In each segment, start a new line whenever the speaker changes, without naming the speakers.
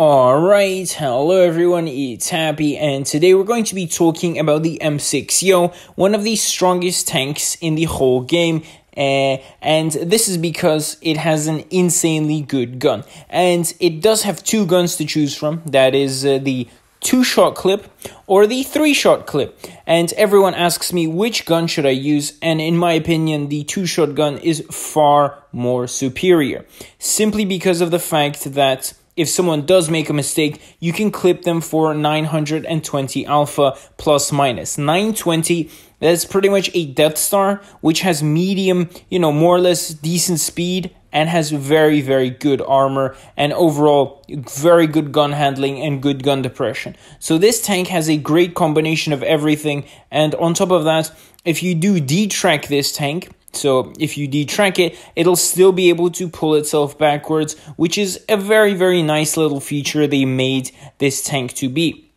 Alright, hello everyone, it's Happy, and today we're going to be talking about the M6Yo, one of the strongest tanks in the whole game, uh, and this is because it has an insanely good gun. And it does have two guns to choose from, that is uh, the two shot clip or the three shot clip. And everyone asks me which gun should I use, and in my opinion, the two shot gun is far more superior, simply because of the fact that if someone does make a mistake, you can clip them for 920 alpha plus minus. 920 that's pretty much a Death Star, which has medium, you know, more or less decent speed and has very, very good armor and overall very good gun handling and good gun depression. So this tank has a great combination of everything. And on top of that, if you do detrack this tank, so if you detrack it, it'll still be able to pull itself backwards, which is a very, very nice little feature they made this tank to be.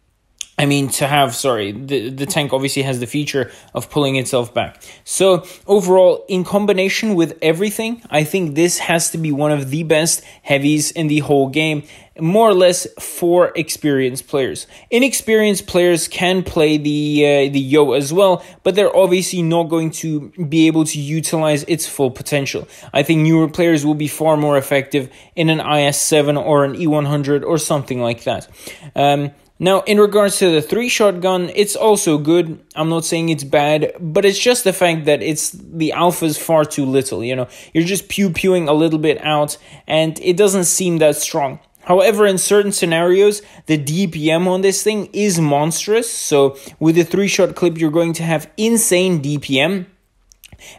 I mean, to have, sorry, the, the tank obviously has the feature of pulling itself back. So, overall, in combination with everything, I think this has to be one of the best heavies in the whole game, more or less for experienced players. Inexperienced players can play the, uh, the Yo as well, but they're obviously not going to be able to utilize its full potential. I think newer players will be far more effective in an IS7 or an E100 or something like that. Um, now, in regards to the three shotgun, it's also good. I'm not saying it's bad, but it's just the fact that it's the alpha's far too little. You know, you're just pew pewing a little bit out, and it doesn't seem that strong. However, in certain scenarios, the DPM on this thing is monstrous. So, with the three shot clip, you're going to have insane DPM.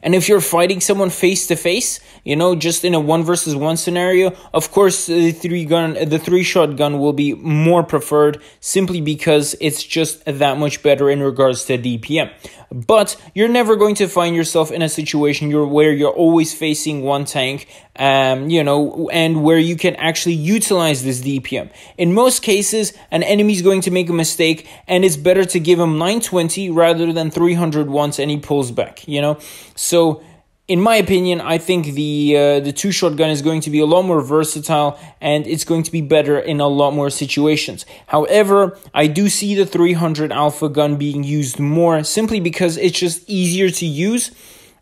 And if you're fighting someone face to face, you know, just in a one versus one scenario, of course the three gun, the three shot gun will be more preferred simply because it's just that much better in regards to DPM. But you're never going to find yourself in a situation you're where you're always facing one tank um, you know, and where you can actually utilize this DPM. In most cases, an enemy is going to make a mistake, and it's better to give him 920 rather than 300 once and he pulls back, you know? So, in my opinion, I think the uh, the two shotgun is going to be a lot more versatile and it's going to be better in a lot more situations. However, I do see the 300 alpha gun being used more simply because it's just easier to use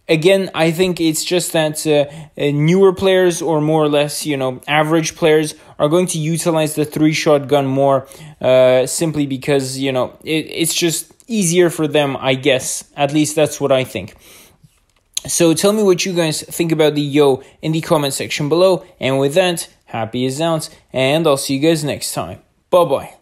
again, I think it's just that uh, uh, newer players or more or less, you know, average players are going to utilize the three shot gun more uh, simply because, you know, it, it's just easier for them, I guess. At least that's what I think. So tell me what you guys think about the Yo in the comment section below. And with that, happy is out, and I'll see you guys next time. Bye bye.